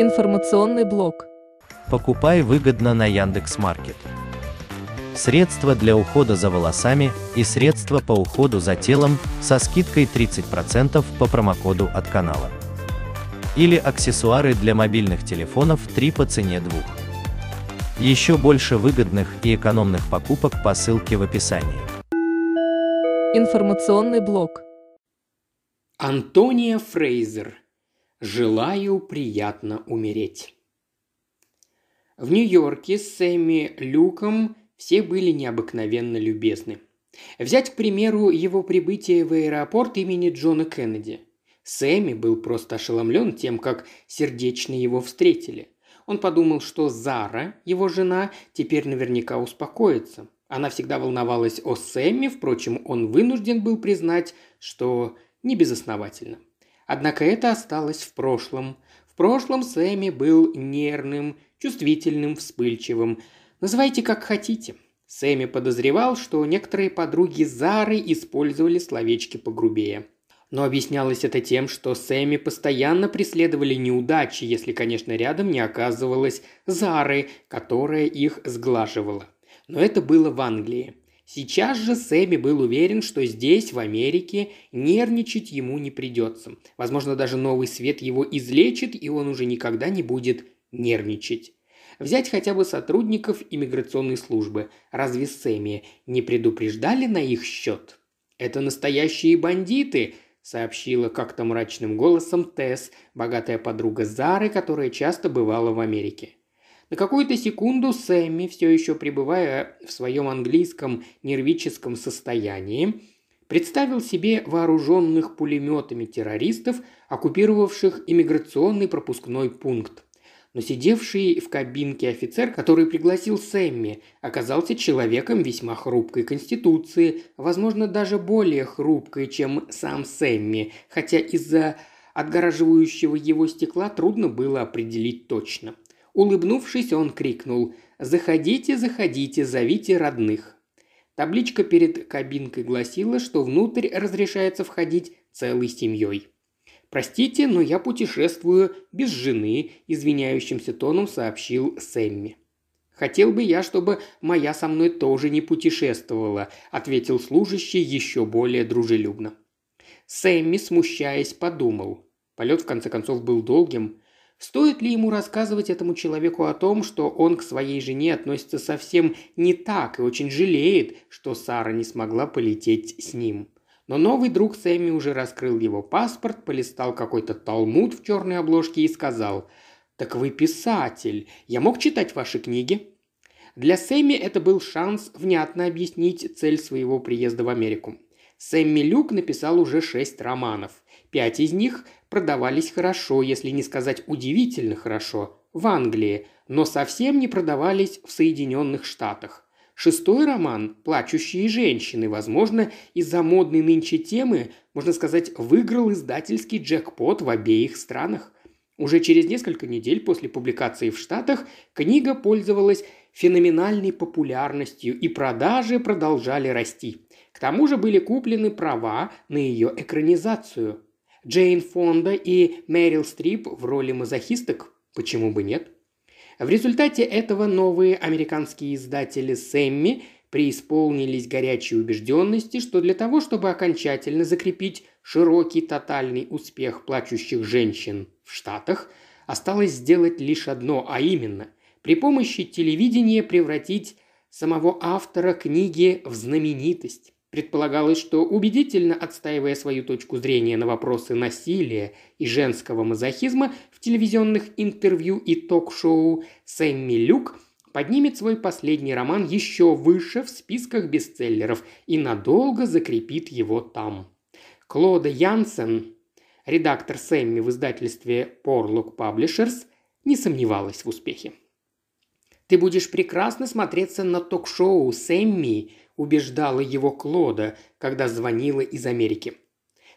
Информационный блок. Покупай выгодно на Яндекс.Маркет. Средства для ухода за волосами и средства по уходу за телом со скидкой 30% по промокоду от канала. Или аксессуары для мобильных телефонов 3 по цене 2. Еще больше выгодных и экономных покупок по ссылке в описании. Информационный блок. Антония Фрейзер Желаю приятно умереть. В Нью-Йорке с Сэмми Люком все были необыкновенно любезны. Взять, к примеру, его прибытие в аэропорт имени Джона Кеннеди. Сэмми был просто ошеломлен тем, как сердечно его встретили. Он подумал, что Зара, его жена, теперь наверняка успокоится. Она всегда волновалась о Сэмми, впрочем, он вынужден был признать, что не безосновательно. Однако это осталось в прошлом. В прошлом Сэмми был нервным, чувствительным, вспыльчивым. Называйте как хотите. Сэмми подозревал, что некоторые подруги Зары использовали словечки погрубее. Но объяснялось это тем, что Сэмми постоянно преследовали неудачи, если, конечно, рядом не оказывалось Зары, которая их сглаживала. Но это было в Англии. Сейчас же Сэмми был уверен, что здесь, в Америке, нервничать ему не придется. Возможно, даже новый свет его излечит, и он уже никогда не будет нервничать. Взять хотя бы сотрудников иммиграционной службы. Разве Сэмми не предупреждали на их счет? «Это настоящие бандиты», – сообщила как-то мрачным голосом Тесс, богатая подруга Зары, которая часто бывала в Америке. На какую-то секунду Сэмми, все еще пребывая в своем английском нервическом состоянии, представил себе вооруженных пулеметами террористов, оккупировавших иммиграционный пропускной пункт. Но сидевший в кабинке офицер, который пригласил Сэмми, оказался человеком весьма хрупкой конституции, возможно, даже более хрупкой, чем сам Сэмми, хотя из-за отгораживающего его стекла трудно было определить точно – Улыбнувшись, он крикнул «Заходите, заходите, зовите родных». Табличка перед кабинкой гласила, что внутрь разрешается входить целой семьей. «Простите, но я путешествую без жены», – извиняющимся тоном сообщил Сэмми. «Хотел бы я, чтобы моя со мной тоже не путешествовала», – ответил служащий еще более дружелюбно. Сэмми, смущаясь, подумал. Полет, в конце концов, был долгим. Стоит ли ему рассказывать этому человеку о том, что он к своей жене относится совсем не так и очень жалеет, что Сара не смогла полететь с ним? Но новый друг Сэмми уже раскрыл его паспорт, полистал какой-то талмуд в черной обложке и сказал «Так вы писатель, я мог читать ваши книги?» Для Сэмми это был шанс внятно объяснить цель своего приезда в Америку. Сэмми Люк написал уже шесть романов – Пять из них продавались хорошо, если не сказать удивительно хорошо, в Англии, но совсем не продавались в Соединенных Штатах. Шестой роман «Плачущие женщины», возможно, из-за модной нынче темы, можно сказать, выиграл издательский джекпот в обеих странах. Уже через несколько недель после публикации в Штатах книга пользовалась феноменальной популярностью, и продажи продолжали расти. К тому же были куплены права на ее экранизацию. Джейн Фонда и Мэрил Стрип в роли мазохисток? Почему бы нет? В результате этого новые американские издатели Сэмми преисполнились горячей убежденности, что для того, чтобы окончательно закрепить широкий тотальный успех плачущих женщин в Штатах, осталось сделать лишь одно, а именно при помощи телевидения превратить самого автора книги в знаменитость. Предполагалось, что убедительно отстаивая свою точку зрения на вопросы насилия и женского мазохизма в телевизионных интервью и ток-шоу, Сэмми Люк поднимет свой последний роман еще выше в списках бестселлеров и надолго закрепит его там. Клода Янсен, редактор Сэмми в издательстве Porlock Publishers, не сомневалась в успехе. «Ты будешь прекрасно смотреться на ток-шоу Сэмми», убеждала его Клода, когда звонила из Америки.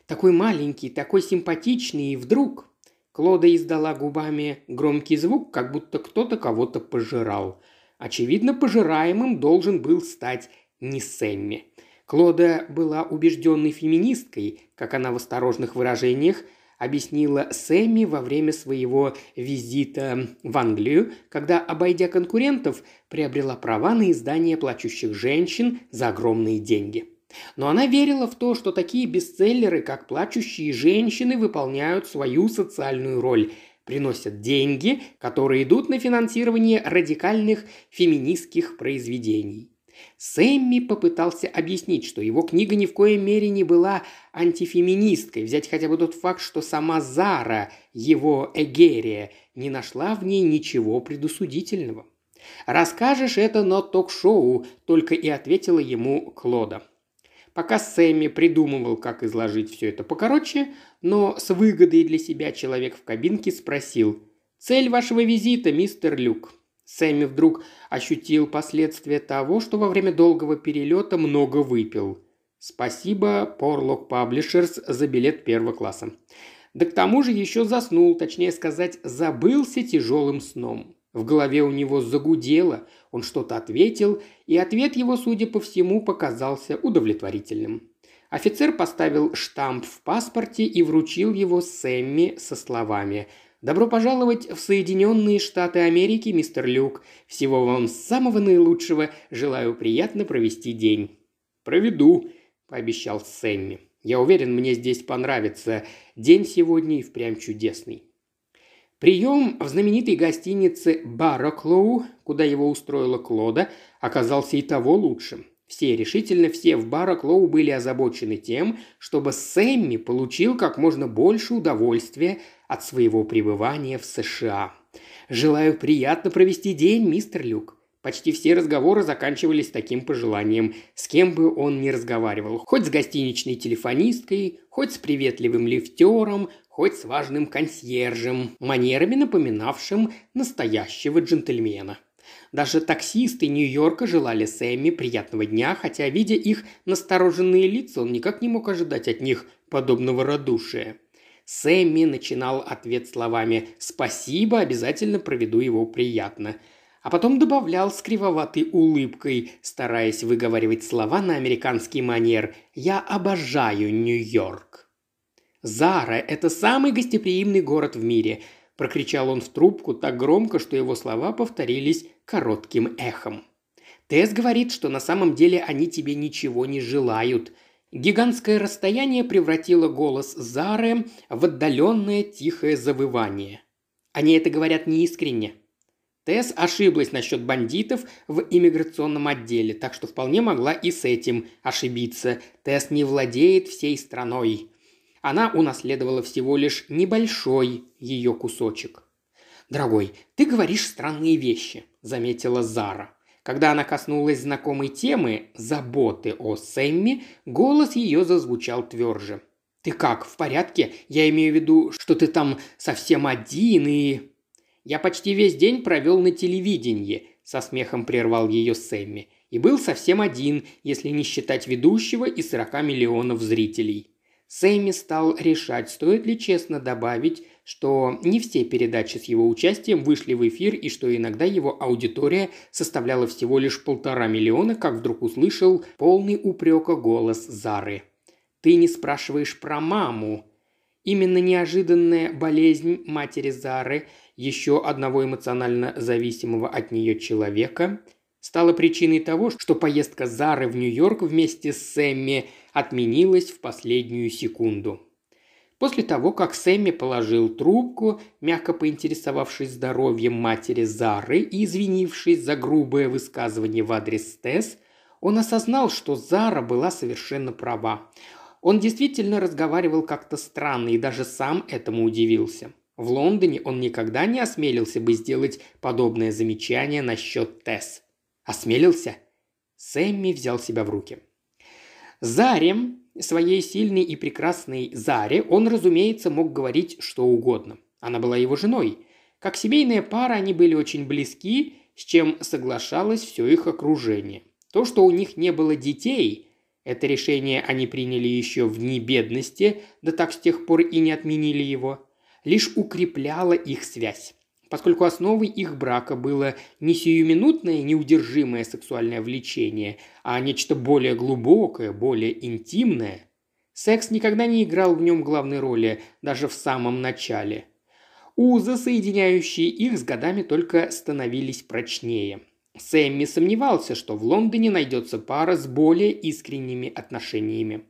Такой маленький, такой симпатичный, и вдруг... Клода издала губами громкий звук, как будто кто-то кого-то пожирал. Очевидно, пожираемым должен был стать не Сэмми. Клода была убежденной феминисткой, как она в осторожных выражениях – объяснила Сэмми во время своего визита в Англию, когда, обойдя конкурентов, приобрела права на издание плачущих женщин за огромные деньги. Но она верила в то, что такие бестселлеры, как «Плачущие женщины», выполняют свою социальную роль – приносят деньги, которые идут на финансирование радикальных феминистских произведений. Сэмми попытался объяснить, что его книга ни в коей мере не была антифеминисткой, взять хотя бы тот факт, что сама Зара, его Эгерия, не нашла в ней ничего предусудительного. «Расскажешь это на ток-шоу», – только и ответила ему Клода. Пока Сэмми придумывал, как изложить все это покороче, но с выгодой для себя человек в кабинке спросил «Цель вашего визита, мистер Люк?» Сэмми вдруг ощутил последствия того, что во время долгого перелета много выпил. Спасибо Porlock Паблишерс, за билет первого класса. Да к тому же еще заснул, точнее сказать, забылся тяжелым сном. В голове у него загудело, он что-то ответил, и ответ его, судя по всему, показался удовлетворительным. Офицер поставил штамп в паспорте и вручил его Сэмми со словами – Добро пожаловать в Соединенные Штаты Америки, мистер Люк. Всего вам самого наилучшего. Желаю приятно провести день». «Проведу», – пообещал Сэмми. «Я уверен, мне здесь понравится. День сегодня и впрямь чудесный». Прием в знаменитой гостинице Бароклоу, куда его устроила Клода, оказался и того лучшим. Все решительно, все в Бараклоу были озабочены тем, чтобы Сэмми получил как можно больше удовольствия от своего пребывания в США. «Желаю приятно провести день, мистер Люк», Почти все разговоры заканчивались таким пожеланием, с кем бы он ни разговаривал, хоть с гостиничной телефонисткой, хоть с приветливым лифтером, хоть с важным консьержем, манерами напоминавшим настоящего джентльмена. Даже таксисты Нью-Йорка желали Сэмми приятного дня, хотя, видя их настороженные лица, он никак не мог ожидать от них подобного радушия. Сэмми начинал ответ словами «Спасибо, обязательно проведу его приятно», а потом добавлял с кривоватой улыбкой, стараясь выговаривать слова на американский манер «Я обожаю Нью-Йорк». Зара – это самый гостеприимный город в мире –– прокричал он в трубку так громко, что его слова повторились коротким эхом. «Тесс говорит, что на самом деле они тебе ничего не желают», Гигантское расстояние превратило голос Зары в отдаленное тихое завывание. Они это говорят неискренне. Тесс ошиблась насчет бандитов в иммиграционном отделе, так что вполне могла и с этим ошибиться. Тесс не владеет всей страной. Она унаследовала всего лишь небольшой ее кусочек. «Дорогой, ты говоришь странные вещи», – заметила Зара. Когда она коснулась знакомой темы – заботы о Сэмми, голос ее зазвучал тверже. «Ты как, в порядке? Я имею в виду, что ты там совсем один и...» «Я почти весь день провел на телевидении», – со смехом прервал ее Сэмми. «И был совсем один, если не считать ведущего и 40 миллионов зрителей». Сэмми стал решать, стоит ли честно добавить, что не все передачи с его участием вышли в эфир и что иногда его аудитория составляла всего лишь полтора миллиона, как вдруг услышал полный упрека голос Зары. «Ты не спрашиваешь про маму», Именно неожиданная болезнь матери Зары, еще одного эмоционально зависимого от нее человека, стало причиной того, что поездка Зары в Нью-Йорк вместе с Сэмми отменилась в последнюю секунду. После того, как Сэмми положил трубку, мягко поинтересовавшись здоровьем матери Зары и извинившись за грубое высказывание в адрес Тесс, он осознал, что Зара была совершенно права. Он действительно разговаривал как-то странно и даже сам этому удивился. В Лондоне он никогда не осмелился бы сделать подобное замечание насчет Тесс. Осмелился? Сэмми взял себя в руки. Зарем, своей сильной и прекрасной Заре, он, разумеется, мог говорить что угодно. Она была его женой. Как семейная пара они были очень близки, с чем соглашалось все их окружение. То, что у них не было детей – это решение они приняли еще в дни бедности, да так с тех пор и не отменили его. Лишь укрепляло их связь поскольку основой их брака было не сиюминутное неудержимое сексуальное влечение, а нечто более глубокое, более интимное. Секс никогда не играл в нем главной роли, даже в самом начале. Узы, соединяющие их с годами, только становились прочнее. Сэмми сомневался, что в Лондоне найдется пара с более искренними отношениями.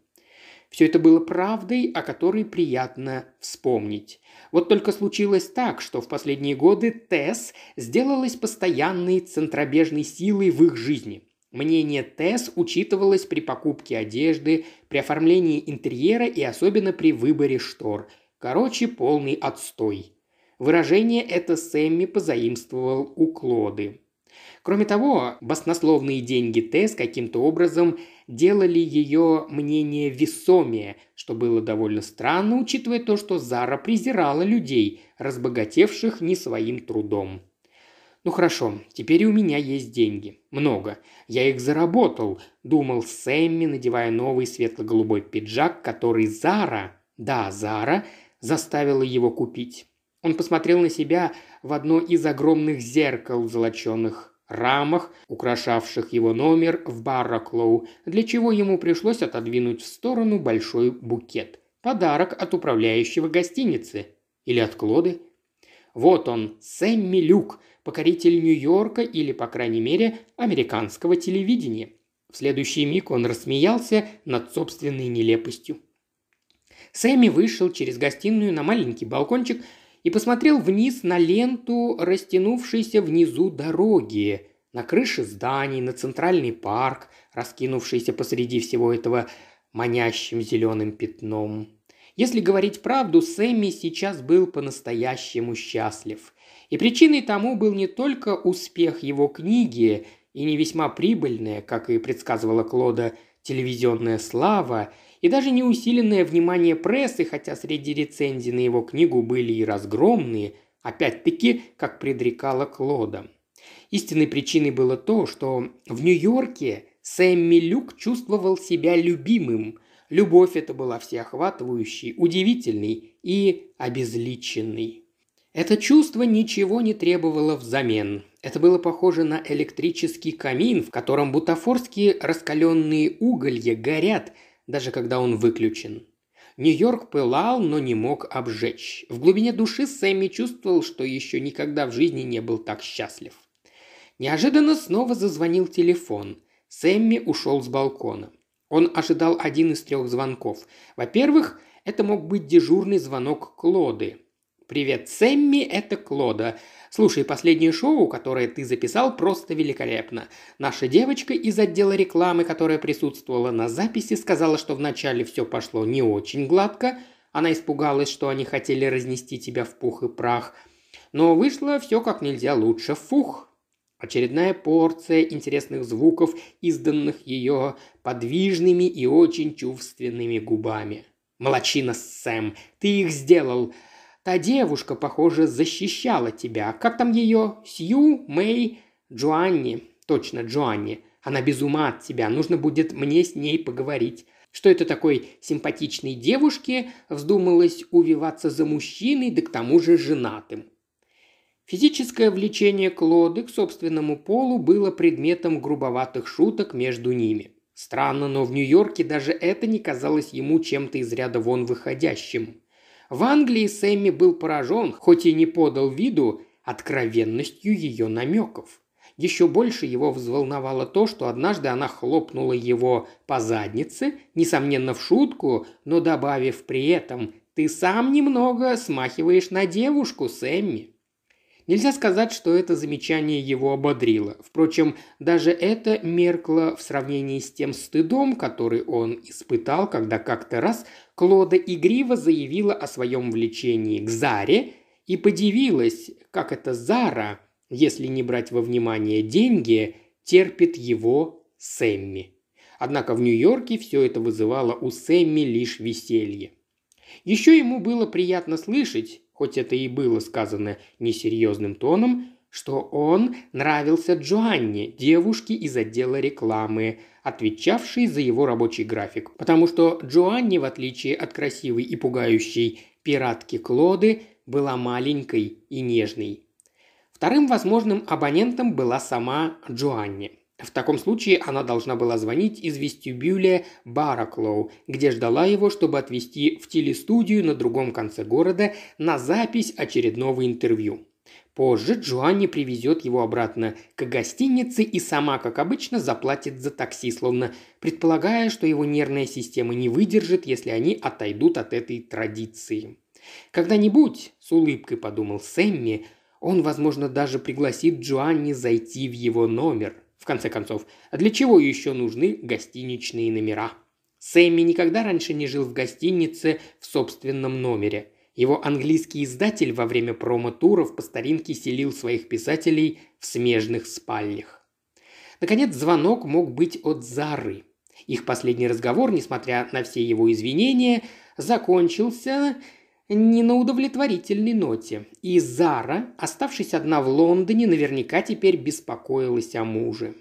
Все это было правдой, о которой приятно вспомнить. Вот только случилось так, что в последние годы ТЭС сделалась постоянной центробежной силой в их жизни. Мнение ТЭС учитывалось при покупке одежды, при оформлении интерьера и особенно при выборе штор. Короче, полный отстой. Выражение это Сэмми позаимствовал у Клоды. Кроме того, баснословные деньги Тесс каким-то образом делали ее мнение весомее, что было довольно странно, учитывая то, что Зара презирала людей, разбогатевших не своим трудом. «Ну хорошо, теперь у меня есть деньги. Много. Я их заработал», – думал Сэмми, надевая новый светло-голубой пиджак, который Зара, да, Зара, заставила его купить. Он посмотрел на себя в одно из огромных зеркал в золоченых рамах, украшавших его номер в Барраклоу, для чего ему пришлось отодвинуть в сторону большой букет. Подарок от управляющего гостиницы. Или от Клоды. Вот он, Сэмми Люк, покоритель Нью-Йорка или, по крайней мере, американского телевидения. В следующий миг он рассмеялся над собственной нелепостью. Сэмми вышел через гостиную на маленький балкончик, и посмотрел вниз на ленту, растянувшейся внизу дороги, на крыши зданий, на центральный парк, раскинувшийся посреди всего этого манящим зеленым пятном. Если говорить правду, Сэмми сейчас был по-настоящему счастлив. И причиной тому был не только успех его книги и не весьма прибыльная, как и предсказывала Клода, телевизионная слава – и даже неусиленное внимание прессы, хотя среди рецензий на его книгу были и разгромные, опять-таки, как предрекала Клода. Истинной причиной было то, что в Нью-Йорке Сэмми Люк чувствовал себя любимым. Любовь это была всеохватывающей, удивительной и обезличенной. Это чувство ничего не требовало взамен. Это было похоже на электрический камин, в котором бутафорские раскаленные уголья горят – даже когда он выключен. Нью-Йорк пылал, но не мог обжечь. В глубине души Сэмми чувствовал, что еще никогда в жизни не был так счастлив. Неожиданно снова зазвонил телефон. Сэмми ушел с балкона. Он ожидал один из трех звонков. Во-первых, это мог быть дежурный звонок Клоды. «Привет, Сэмми, это Клода. Слушай, последнее шоу, которое ты записал, просто великолепно. Наша девочка из отдела рекламы, которая присутствовала на записи, сказала, что вначале все пошло не очень гладко. Она испугалась, что они хотели разнести тебя в пух и прах. Но вышло все как нельзя лучше. Фух, Очередная порция интересных звуков, изданных ее подвижными и очень чувственными губами. «Молодчина, Сэм! Ты их сделал! Та девушка, похоже, защищала тебя. Как там ее? Сью? Мэй? Джоанни. Точно, Джоанни. Она без ума от тебя. Нужно будет мне с ней поговорить. Что это такой симпатичной девушке вздумалось увиваться за мужчиной, да к тому же женатым? Физическое влечение Клоды к собственному полу было предметом грубоватых шуток между ними. Странно, но в Нью-Йорке даже это не казалось ему чем-то из ряда вон выходящим. В Англии Сэмми был поражен, хоть и не подал виду, откровенностью ее намеков. Еще больше его взволновало то, что однажды она хлопнула его по заднице, несомненно в шутку, но добавив при этом «Ты сам немного смахиваешь на девушку, Сэмми». Нельзя сказать, что это замечание его ободрило. Впрочем, даже это меркло в сравнении с тем стыдом, который он испытал, когда как-то раз Клода игриво заявила о своем влечении к Заре и подивилась, как это Зара, если не брать во внимание деньги, терпит его Сэмми. Однако в Нью-Йорке все это вызывало у Сэмми лишь веселье. Еще ему было приятно слышать, хоть это и было сказано несерьезным тоном, что он нравился Джоанне, девушке из отдела рекламы, отвечавшей за его рабочий график. Потому что Джоанне, в отличие от красивой и пугающей пиратки Клоды, была маленькой и нежной. Вторым возможным абонентом была сама Джоанне. В таком случае она должна была звонить из вестибюля Бараклоу, где ждала его, чтобы отвезти в телестудию на другом конце города на запись очередного интервью. Позже Джоанни привезет его обратно к гостинице и сама, как обычно, заплатит за такси, словно предполагая, что его нервная система не выдержит, если они отойдут от этой традиции. Когда-нибудь, с улыбкой подумал Сэмми, он, возможно, даже пригласит Джоанни зайти в его номер. В конце концов, а для чего еще нужны гостиничные номера? Сэмми никогда раньше не жил в гостинице в собственном номере – его английский издатель во время промо-туров по старинке селил своих писателей в смежных спальнях. Наконец, звонок мог быть от Зары. Их последний разговор, несмотря на все его извинения, закончился не на удовлетворительной ноте. И Зара, оставшись одна в Лондоне, наверняка теперь беспокоилась о муже.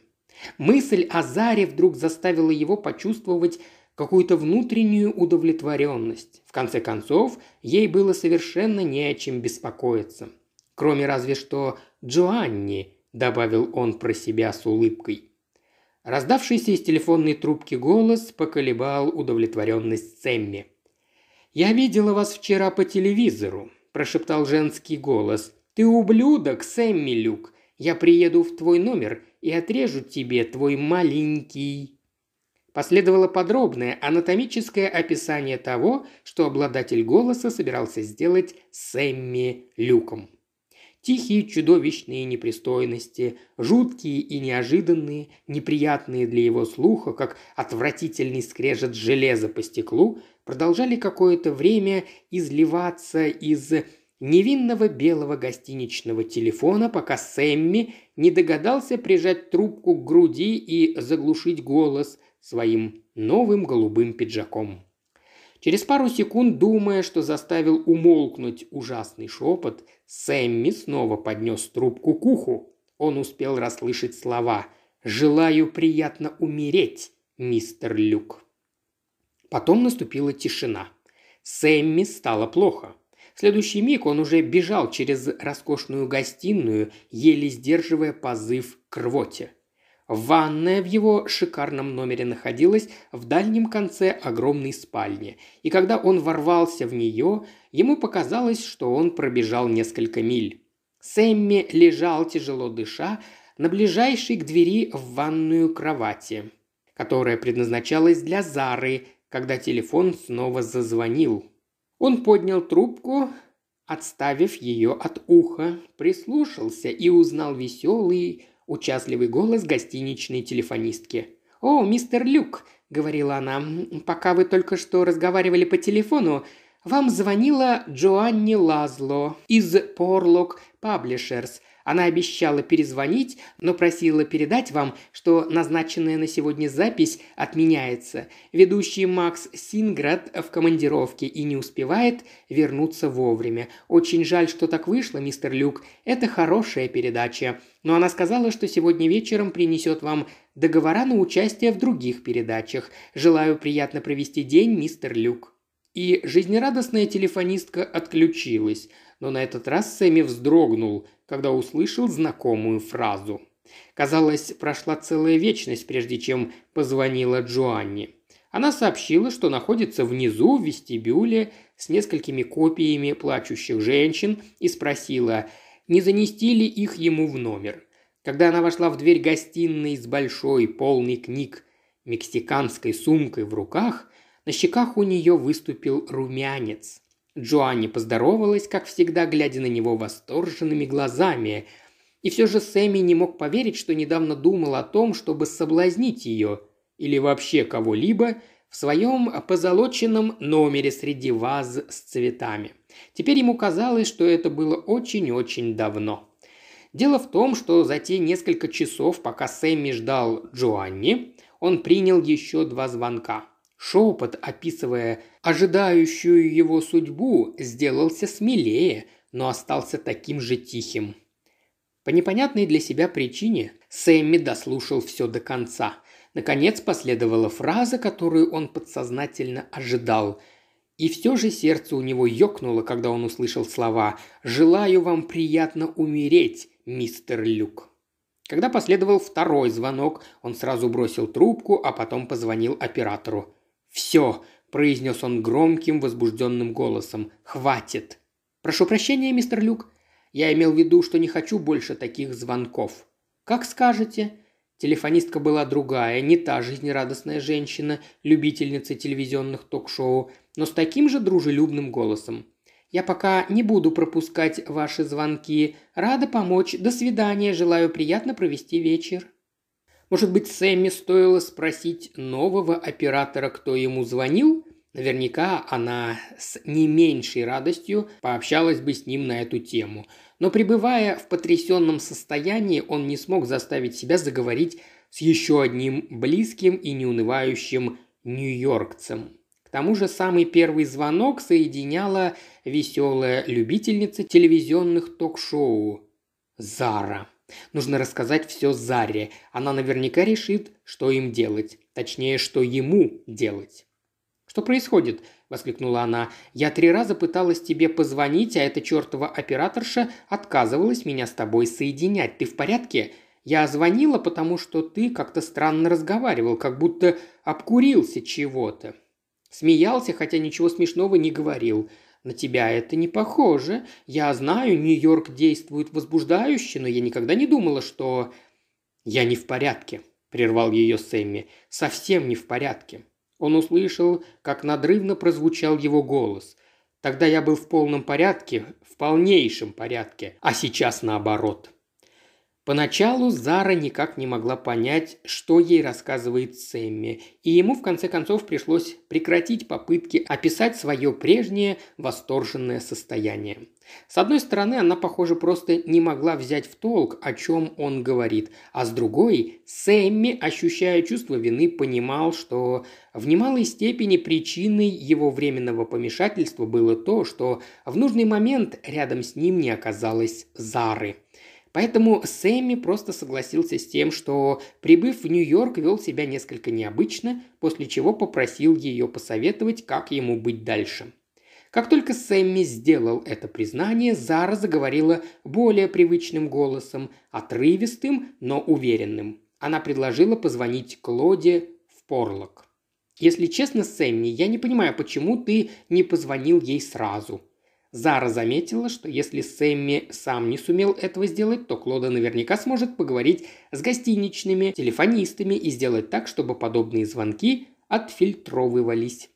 Мысль о Заре вдруг заставила его почувствовать какую-то внутреннюю удовлетворенность. В конце концов, ей было совершенно не о чем беспокоиться. Кроме разве что Джоанни, добавил он про себя с улыбкой. Раздавшийся из телефонной трубки голос поколебал удовлетворенность Сэмми. «Я видела вас вчера по телевизору», – прошептал женский голос. «Ты ублюдок, Сэмми Люк! Я приеду в твой номер и отрежу тебе твой маленький...» Последовало подробное анатомическое описание того, что обладатель голоса собирался сделать Сэмми Люком. Тихие чудовищные непристойности, жуткие и неожиданные, неприятные для его слуха, как отвратительный скрежет железа по стеклу, продолжали какое-то время изливаться из невинного белого гостиничного телефона, пока Сэмми не догадался прижать трубку к груди и заглушить голос – своим новым голубым пиджаком. Через пару секунд, думая, что заставил умолкнуть ужасный шепот, Сэмми снова поднес трубку к уху. Он успел расслышать слова «Желаю приятно умереть, мистер Люк». Потом наступила тишина. Сэмми стало плохо. В следующий миг он уже бежал через роскошную гостиную, еле сдерживая позыв к рвоте. Ванная в его шикарном номере находилась в дальнем конце огромной спальни, и когда он ворвался в нее, ему показалось, что он пробежал несколько миль. Сэмми лежал, тяжело дыша, на ближайшей к двери в ванную кровати, которая предназначалась для Зары, когда телефон снова зазвонил. Он поднял трубку, отставив ее от уха, прислушался и узнал веселый, Участливый голос гостиничной телефонистки. «О, мистер Люк», — говорила она, — «пока вы только что разговаривали по телефону, вам звонила Джоанни Лазло из Порлок Паблишерс она обещала перезвонить, но просила передать вам, что назначенная на сегодня запись отменяется. Ведущий Макс Синград в командировке и не успевает вернуться вовремя. Очень жаль, что так вышло, мистер Люк. Это хорошая передача. Но она сказала, что сегодня вечером принесет вам договора на участие в других передачах. Желаю приятно провести день, мистер Люк. И жизнерадостная телефонистка отключилась. Но на этот раз Сэмми вздрогнул – когда услышал знакомую фразу. Казалось, прошла целая вечность, прежде чем позвонила Джоанни. Она сообщила, что находится внизу в вестибюле с несколькими копиями плачущих женщин и спросила, не занести ли их ему в номер. Когда она вошла в дверь гостиной с большой, полной книг, мексиканской сумкой в руках, на щеках у нее выступил румянец. Джоанни поздоровалась, как всегда, глядя на него восторженными глазами. И все же Сэмми не мог поверить, что недавно думал о том, чтобы соблазнить ее или вообще кого-либо в своем позолоченном номере среди ваз с цветами. Теперь ему казалось, что это было очень-очень давно. Дело в том, что за те несколько часов, пока Сэмми ждал Джоанни, он принял еще два звонка. Шепот, описывая ожидающую его судьбу, сделался смелее, но остался таким же тихим. По непонятной для себя причине Сэмми дослушал все до конца. Наконец последовала фраза, которую он подсознательно ожидал. И все же сердце у него ёкнуло, когда он услышал слова «Желаю вам приятно умереть, мистер Люк». Когда последовал второй звонок, он сразу бросил трубку, а потом позвонил оператору. «Все!» – произнес он громким, возбужденным голосом. «Хватит!» «Прошу прощения, мистер Люк. Я имел в виду, что не хочу больше таких звонков». «Как скажете». Телефонистка была другая, не та жизнерадостная женщина, любительница телевизионных ток-шоу, но с таким же дружелюбным голосом. «Я пока не буду пропускать ваши звонки. Рада помочь. До свидания. Желаю приятно провести вечер». Может быть, Сэмми стоило спросить нового оператора, кто ему звонил? Наверняка она с не меньшей радостью пообщалась бы с ним на эту тему. Но пребывая в потрясенном состоянии, он не смог заставить себя заговорить с еще одним близким и неунывающим нью-йоркцем. К тому же самый первый звонок соединяла веселая любительница телевизионных ток-шоу Зара. Нужно рассказать все Заре. Она наверняка решит, что им делать. Точнее, что ему делать. «Что происходит?» – воскликнула она. «Я три раза пыталась тебе позвонить, а эта чертова операторша отказывалась меня с тобой соединять. Ты в порядке?» «Я звонила, потому что ты как-то странно разговаривал, как будто обкурился чего-то. Смеялся, хотя ничего смешного не говорил. На тебя это не похоже. Я знаю, Нью-Йорк действует возбуждающе, но я никогда не думала, что... Я не в порядке, прервал ее Сэмми. Совсем не в порядке. Он услышал, как надрывно прозвучал его голос. Тогда я был в полном порядке, в полнейшем порядке, а сейчас наоборот. Поначалу Зара никак не могла понять, что ей рассказывает Сэмми, и ему в конце концов пришлось прекратить попытки описать свое прежнее восторженное состояние. С одной стороны, она, похоже, просто не могла взять в толк, о чем он говорит, а с другой, Сэмми, ощущая чувство вины, понимал, что в немалой степени причиной его временного помешательства было то, что в нужный момент рядом с ним не оказалось Зары – Поэтому Сэмми просто согласился с тем, что, прибыв в Нью-Йорк, вел себя несколько необычно, после чего попросил ее посоветовать, как ему быть дальше. Как только Сэмми сделал это признание, Зара заговорила более привычным голосом, отрывистым, но уверенным. Она предложила позвонить Клоде в Порлок. «Если честно, Сэмми, я не понимаю, почему ты не позвонил ей сразу», Зара заметила, что если Сэмми сам не сумел этого сделать, то Клода наверняка сможет поговорить с гостиничными телефонистами и сделать так, чтобы подобные звонки отфильтровывались.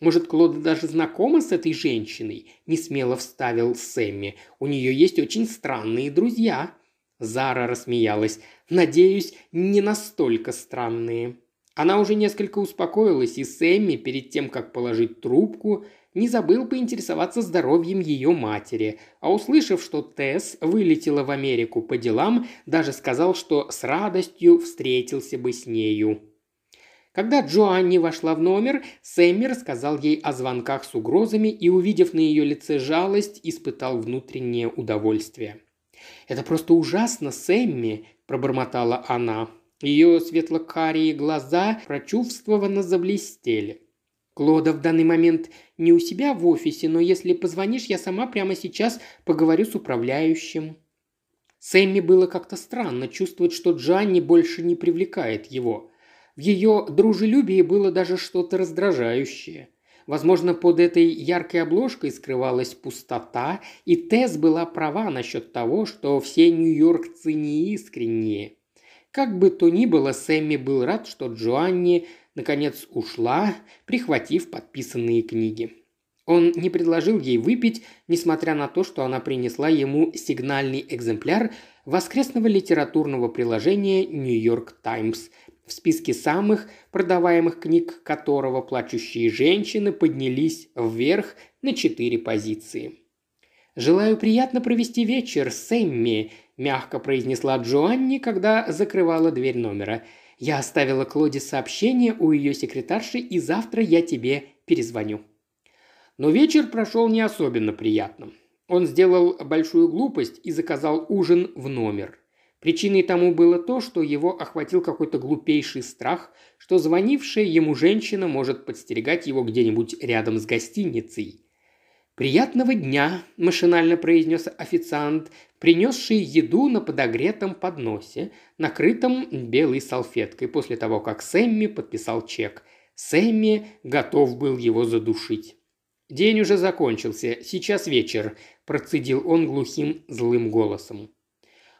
«Может, Клода даже знакома с этой женщиной?» – не смело вставил Сэмми. «У нее есть очень странные друзья». Зара рассмеялась. «Надеюсь, не настолько странные». Она уже несколько успокоилась, и Сэмми перед тем, как положить трубку – не забыл поинтересоваться здоровьем ее матери, а услышав, что Тесс вылетела в Америку по делам, даже сказал, что с радостью встретился бы с нею. Когда Джоанни вошла в номер, Сэмми рассказал ей о звонках с угрозами и, увидев на ее лице жалость, испытал внутреннее удовольствие. «Это просто ужасно, Сэмми!» – пробормотала она. Ее светло-карие глаза прочувствованно заблестели – Клода в данный момент не у себя в офисе, но если позвонишь, я сама прямо сейчас поговорю с управляющим». Сэмми было как-то странно чувствовать, что Джанни больше не привлекает его. В ее дружелюбии было даже что-то раздражающее. Возможно, под этой яркой обложкой скрывалась пустота, и Тесс была права насчет того, что все нью-йоркцы неискренние. Как бы то ни было, Сэмми был рад, что Джоанни наконец ушла, прихватив подписанные книги. Он не предложил ей выпить, несмотря на то, что она принесла ему сигнальный экземпляр воскресного литературного приложения «Нью-Йорк Таймс», в списке самых продаваемых книг которого плачущие женщины поднялись вверх на четыре позиции. «Желаю приятно провести вечер, Сэмми», – мягко произнесла Джоанни, когда закрывала дверь номера – я оставила Клоди сообщение у ее секретарши, и завтра я тебе перезвоню». Но вечер прошел не особенно приятным. Он сделал большую глупость и заказал ужин в номер. Причиной тому было то, что его охватил какой-то глупейший страх, что звонившая ему женщина может подстерегать его где-нибудь рядом с гостиницей. «Приятного дня», – машинально произнес официант, принесший еду на подогретом подносе, накрытом белой салфеткой, после того, как Сэмми подписал чек. Сэмми готов был его задушить. «День уже закончился, сейчас вечер», – процедил он глухим злым голосом.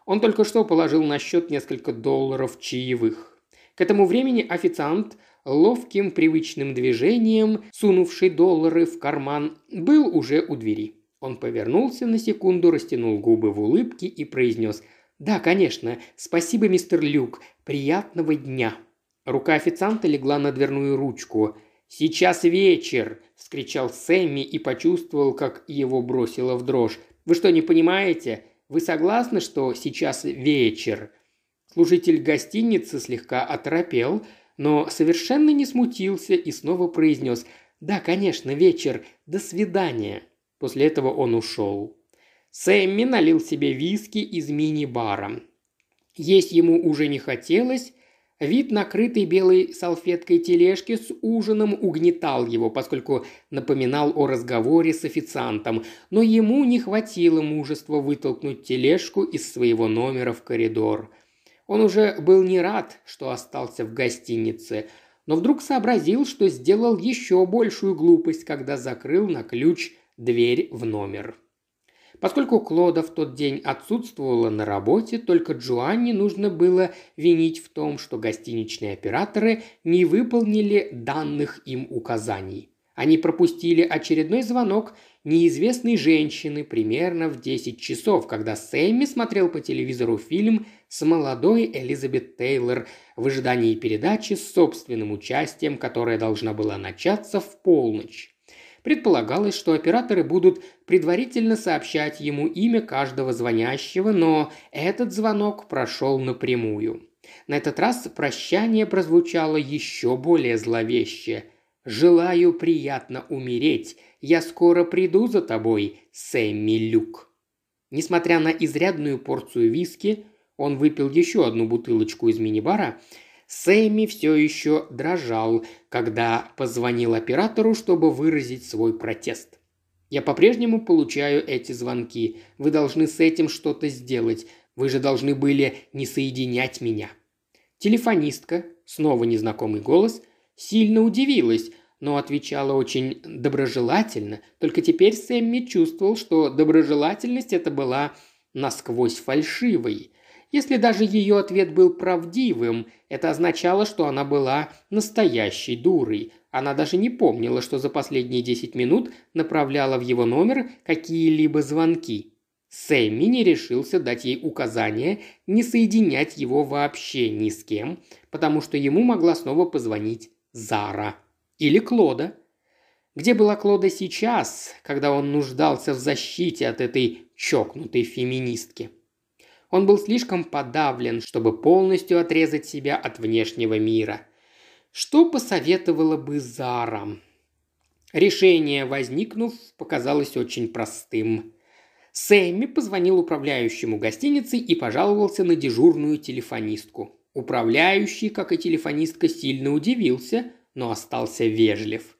Он только что положил на счет несколько долларов чаевых. К этому времени официант ловким привычным движением, сунувший доллары в карман, был уже у двери. Он повернулся на секунду, растянул губы в улыбке и произнес «Да, конечно, спасибо, мистер Люк, приятного дня». Рука официанта легла на дверную ручку. «Сейчас вечер!» – вскричал Сэмми и почувствовал, как его бросило в дрожь. «Вы что, не понимаете? Вы согласны, что сейчас вечер?» Служитель гостиницы слегка оторопел – но совершенно не смутился и снова произнес «Да, конечно, вечер. До свидания». После этого он ушел. Сэмми налил себе виски из мини-бара. Есть ему уже не хотелось, Вид накрытой белой салфеткой тележки с ужином угнетал его, поскольку напоминал о разговоре с официантом, но ему не хватило мужества вытолкнуть тележку из своего номера в коридор. Он уже был не рад, что остался в гостинице, но вдруг сообразил, что сделал еще большую глупость, когда закрыл на ключ дверь в номер. Поскольку Клода в тот день отсутствовала на работе, только Джоанне нужно было винить в том, что гостиничные операторы не выполнили данных им указаний. Они пропустили очередной звонок неизвестной женщины примерно в 10 часов, когда Сэмми смотрел по телевизору фильм с молодой Элизабет Тейлор в ожидании передачи с собственным участием, которая должна была начаться в полночь. Предполагалось, что операторы будут предварительно сообщать ему имя каждого звонящего, но этот звонок прошел напрямую. На этот раз прощание прозвучало еще более зловеще. «Желаю приятно умереть. Я скоро приду за тобой, Сэмми Люк». Несмотря на изрядную порцию виски, он выпил еще одну бутылочку из мини-бара, Сэмми все еще дрожал, когда позвонил оператору, чтобы выразить свой протест. «Я по-прежнему получаю эти звонки. Вы должны с этим что-то сделать. Вы же должны были не соединять меня». Телефонистка, снова незнакомый голос, сильно удивилась, но отвечала очень доброжелательно, только теперь Сэмми чувствовал, что доброжелательность это была насквозь фальшивой – если даже ее ответ был правдивым, это означало, что она была настоящей дурой. Она даже не помнила, что за последние 10 минут направляла в его номер какие-либо звонки. Сэмми не решился дать ей указание не соединять его вообще ни с кем, потому что ему могла снова позвонить Зара или Клода. Где была Клода сейчас, когда он нуждался в защите от этой чокнутой феминистки? Он был слишком подавлен, чтобы полностью отрезать себя от внешнего мира. Что посоветовала бы Зара? Решение, возникнув, показалось очень простым. Сэмми позвонил управляющему гостиницы и пожаловался на дежурную телефонистку. Управляющий, как и телефонистка, сильно удивился, но остался вежлив –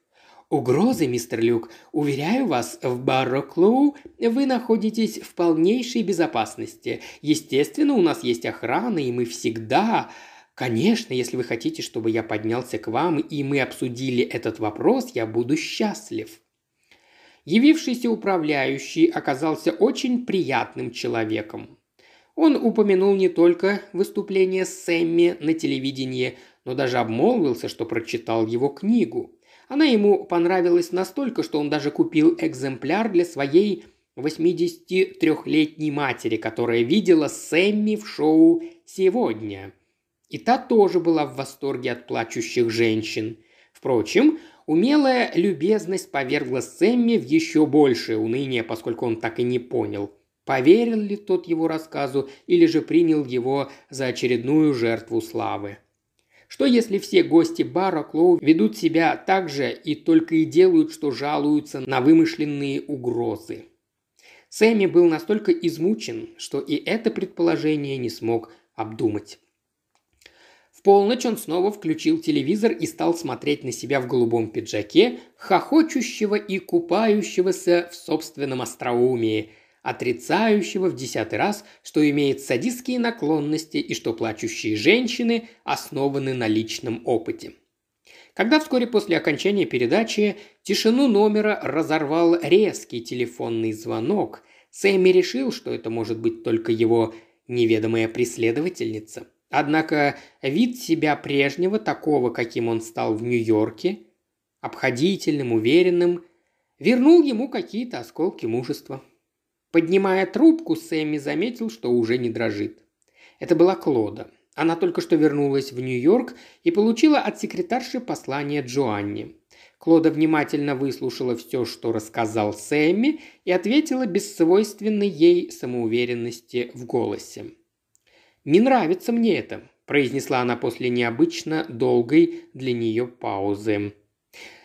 «Угрозы, мистер Люк. Уверяю вас, в Барроклоу вы находитесь в полнейшей безопасности. Естественно, у нас есть охрана, и мы всегда...» «Конечно, если вы хотите, чтобы я поднялся к вам, и мы обсудили этот вопрос, я буду счастлив». Явившийся управляющий оказался очень приятным человеком. Он упомянул не только выступление Сэмми на телевидении, но даже обмолвился, что прочитал его книгу. Она ему понравилась настолько, что он даже купил экземпляр для своей 83-летней матери, которая видела Сэмми в шоу «Сегодня». И та тоже была в восторге от плачущих женщин. Впрочем, умелая любезность повергла Сэмми в еще большее уныние, поскольку он так и не понял, поверил ли тот его рассказу или же принял его за очередную жертву славы. Что если все гости бара Клоу ведут себя так же и только и делают, что жалуются на вымышленные угрозы? Сэмми был настолько измучен, что и это предположение не смог обдумать. В полночь он снова включил телевизор и стал смотреть на себя в голубом пиджаке, хохочущего и купающегося в собственном остроумии – отрицающего в десятый раз, что имеет садистские наклонности и что плачущие женщины основаны на личном опыте. Когда вскоре после окончания передачи тишину номера разорвал резкий телефонный звонок, Сэмми решил, что это может быть только его неведомая преследовательница. Однако вид себя прежнего, такого, каким он стал в Нью-Йорке, обходительным, уверенным, вернул ему какие-то осколки мужества. Поднимая трубку, Сэмми заметил, что уже не дрожит. Это была Клода. Она только что вернулась в Нью-Йорк и получила от секретарши послание Джоанни. Клода внимательно выслушала все, что рассказал Сэмми, и ответила без свойственной ей самоуверенности в голосе. «Не нравится мне это», – произнесла она после необычно долгой для нее паузы.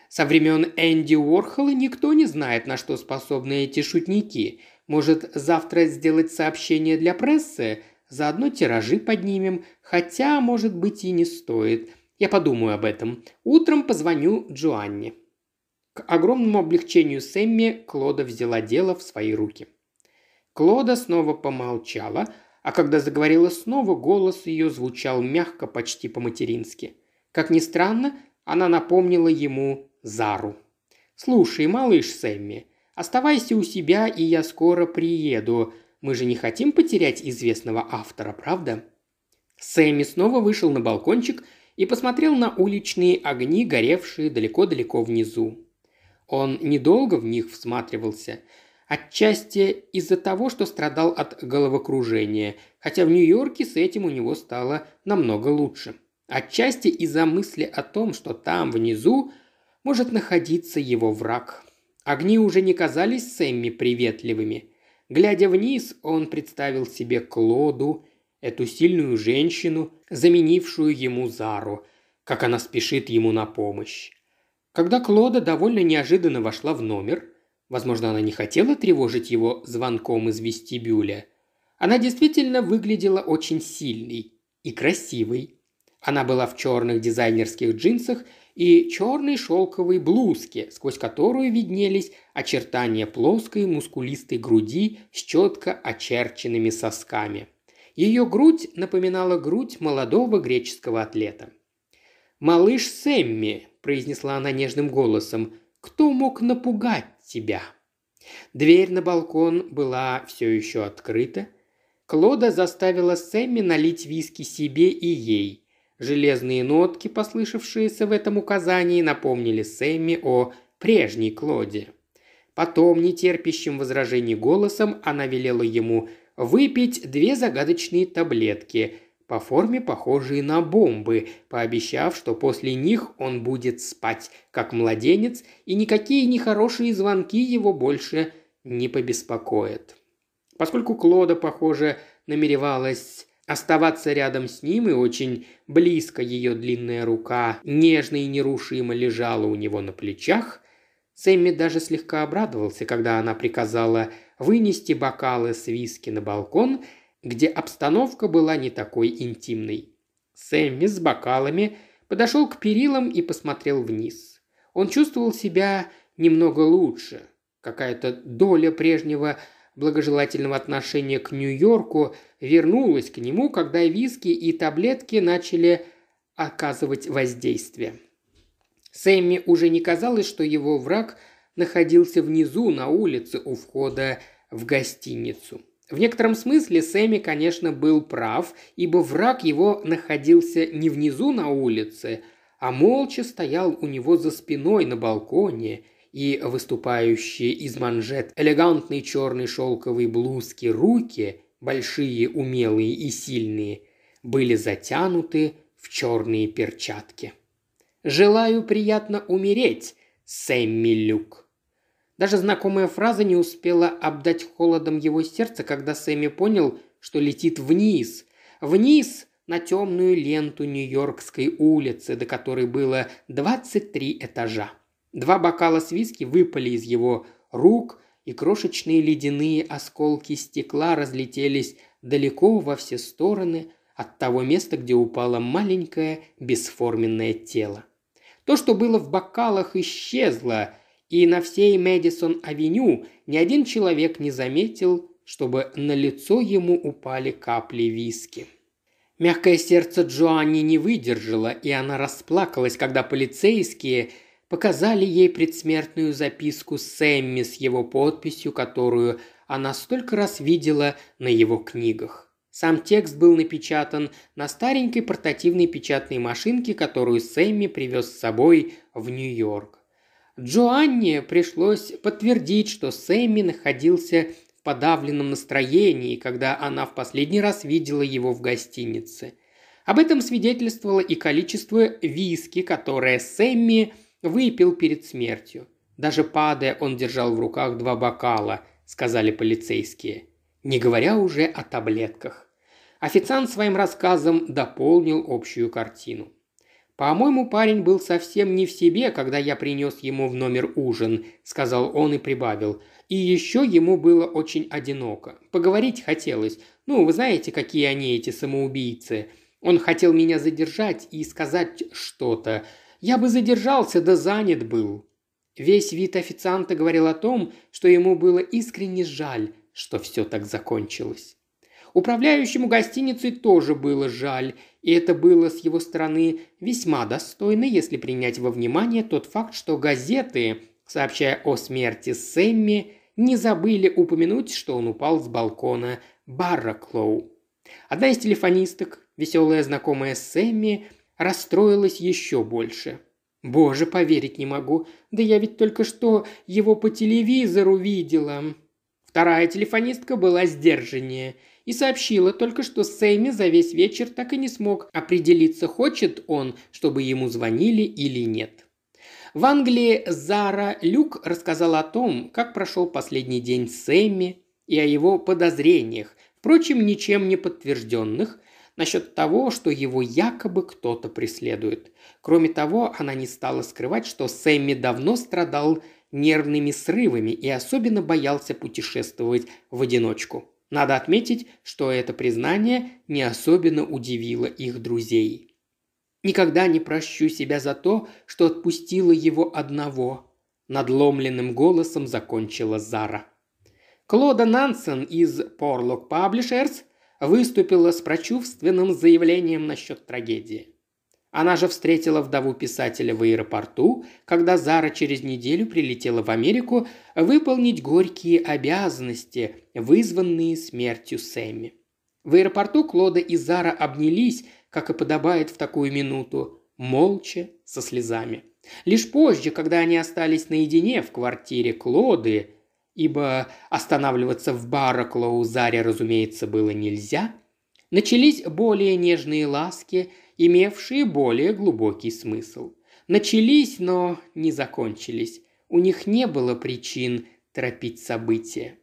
Со времен Энди Уорхола никто не знает, на что способны эти шутники – может, завтра сделать сообщение для прессы? Заодно тиражи поднимем, хотя, может быть, и не стоит. Я подумаю об этом. Утром позвоню Джоанне». К огромному облегчению Сэмми Клода взяла дело в свои руки. Клода снова помолчала, а когда заговорила снова, голос ее звучал мягко, почти по-матерински. Как ни странно, она напомнила ему Зару. «Слушай, малыш Сэмми, Оставайся у себя, и я скоро приеду. Мы же не хотим потерять известного автора, правда?» Сэмми снова вышел на балкончик и посмотрел на уличные огни, горевшие далеко-далеко внизу. Он недолго в них всматривался, отчасти из-за того, что страдал от головокружения, хотя в Нью-Йорке с этим у него стало намного лучше. Отчасти из-за мысли о том, что там, внизу, может находиться его враг – Огни уже не казались Сэмми приветливыми. Глядя вниз, он представил себе Клоду, эту сильную женщину, заменившую ему Зару, как она спешит ему на помощь. Когда Клода довольно неожиданно вошла в номер, возможно, она не хотела тревожить его звонком из вестибюля, она действительно выглядела очень сильной и красивой. Она была в черных дизайнерских джинсах и черной шелковой блузке, сквозь которую виднелись очертания плоской мускулистой груди с четко очерченными сосками. Ее грудь напоминала грудь молодого греческого атлета. «Малыш Сэмми», – произнесла она нежным голосом, – «кто мог напугать тебя?» Дверь на балкон была все еще открыта. Клода заставила Сэмми налить виски себе и ей – Железные нотки, послышавшиеся в этом указании, напомнили Сэмми о прежней Клоде. Потом, нетерпящим возражений голосом, она велела ему выпить две загадочные таблетки, по форме похожие на бомбы, пообещав, что после них он будет спать, как младенец, и никакие нехорошие звонки его больше не побеспокоят. Поскольку Клода, похоже, намеревалась Оставаться рядом с ним и очень близко ее длинная рука нежно и нерушимо лежала у него на плечах. Сэмми даже слегка обрадовался, когда она приказала вынести бокалы с виски на балкон, где обстановка была не такой интимной. Сэмми с бокалами подошел к перилам и посмотрел вниз. Он чувствовал себя немного лучше. Какая-то доля прежнего благожелательного отношения к Нью-Йорку вернулась к нему, когда виски и таблетки начали оказывать воздействие. Сэмми уже не казалось, что его враг находился внизу, на улице, у входа в гостиницу. В некотором смысле Сэмми, конечно, был прав, ибо враг его находился не внизу на улице, а молча стоял у него за спиной на балконе – и выступающие из манжет элегантной черной шелковой блузки руки, большие, умелые и сильные, были затянуты в черные перчатки. «Желаю приятно умереть, Сэмми Люк!» Даже знакомая фраза не успела обдать холодом его сердце, когда Сэмми понял, что летит вниз. Вниз на темную ленту Нью-Йоркской улицы, до которой было 23 этажа. Два бокала с виски выпали из его рук, и крошечные ледяные осколки стекла разлетелись далеко во все стороны от того места, где упало маленькое бесформенное тело. То, что было в бокалах, исчезло, и на всей Мэдисон-авеню ни один человек не заметил, чтобы на лицо ему упали капли виски. Мягкое сердце Джоанни не выдержало, и она расплакалась, когда полицейские – показали ей предсмертную записку Сэмми с его подписью, которую она столько раз видела на его книгах. Сам текст был напечатан на старенькой портативной печатной машинке, которую Сэмми привез с собой в Нью-Йорк. Джоанне пришлось подтвердить, что Сэмми находился в подавленном настроении, когда она в последний раз видела его в гостинице. Об этом свидетельствовало и количество виски, которое Сэмми – выпил перед смертью. Даже падая, он держал в руках два бокала, сказали полицейские. Не говоря уже о таблетках. Официант своим рассказом дополнил общую картину. «По-моему, парень был совсем не в себе, когда я принес ему в номер ужин», – сказал он и прибавил. «И еще ему было очень одиноко. Поговорить хотелось. Ну, вы знаете, какие они, эти самоубийцы. Он хотел меня задержать и сказать что-то. Я бы задержался, да занят был». Весь вид официанта говорил о том, что ему было искренне жаль, что все так закончилось. Управляющему гостиницей тоже было жаль, и это было с его стороны весьма достойно, если принять во внимание тот факт, что газеты, сообщая о смерти Сэмми, не забыли упомянуть, что он упал с балкона Барраклоу. Одна из телефонисток, веселая знакомая Сэмми, расстроилась еще больше. «Боже, поверить не могу. Да я ведь только что его по телевизору видела». Вторая телефонистка была сдержаннее и сообщила только, что Сэмми за весь вечер так и не смог определиться, хочет он, чтобы ему звонили или нет. В Англии Зара Люк рассказал о том, как прошел последний день Сэмми и о его подозрениях, впрочем, ничем не подтвержденных, насчет того, что его якобы кто-то преследует. Кроме того, она не стала скрывать, что Сэмми давно страдал нервными срывами и особенно боялся путешествовать в одиночку. Надо отметить, что это признание не особенно удивило их друзей. «Никогда не прощу себя за то, что отпустила его одного», – надломленным голосом закончила Зара. Клода Нансен из Порлок Паблишерс выступила с прочувственным заявлением насчет трагедии. Она же встретила вдову писателя в аэропорту, когда Зара через неделю прилетела в Америку выполнить горькие обязанности, вызванные смертью Сэмми. В аэропорту Клода и Зара обнялись, как и подобает в такую минуту, молча, со слезами. Лишь позже, когда они остались наедине в квартире Клоды, ибо останавливаться в Бараклоу Заре, разумеется, было нельзя, начались более нежные ласки, имевшие более глубокий смысл. Начались, но не закончились. У них не было причин торопить события.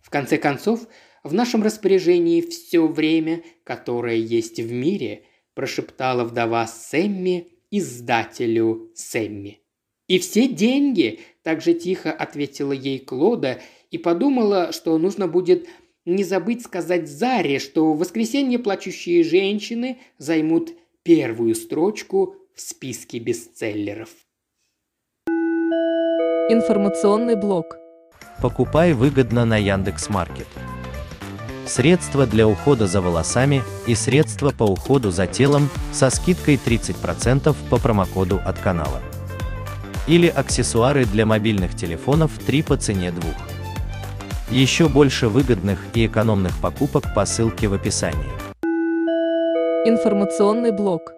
В конце концов, в нашем распоряжении все время, которое есть в мире, прошептала вдова Сэмми издателю Сэмми. «И все деньги!» – так же тихо ответила ей Клода и подумала, что нужно будет не забыть сказать Заре, что в воскресенье плачущие женщины займут первую строчку в списке бестселлеров. Информационный блок. Покупай выгодно на Яндекс.Маркет. Средства для ухода за волосами и средства по уходу за телом со скидкой 30% по промокоду от канала или аксессуары для мобильных телефонов 3 по цене двух. Еще больше выгодных и экономных покупок по ссылке в описании. Информационный блок.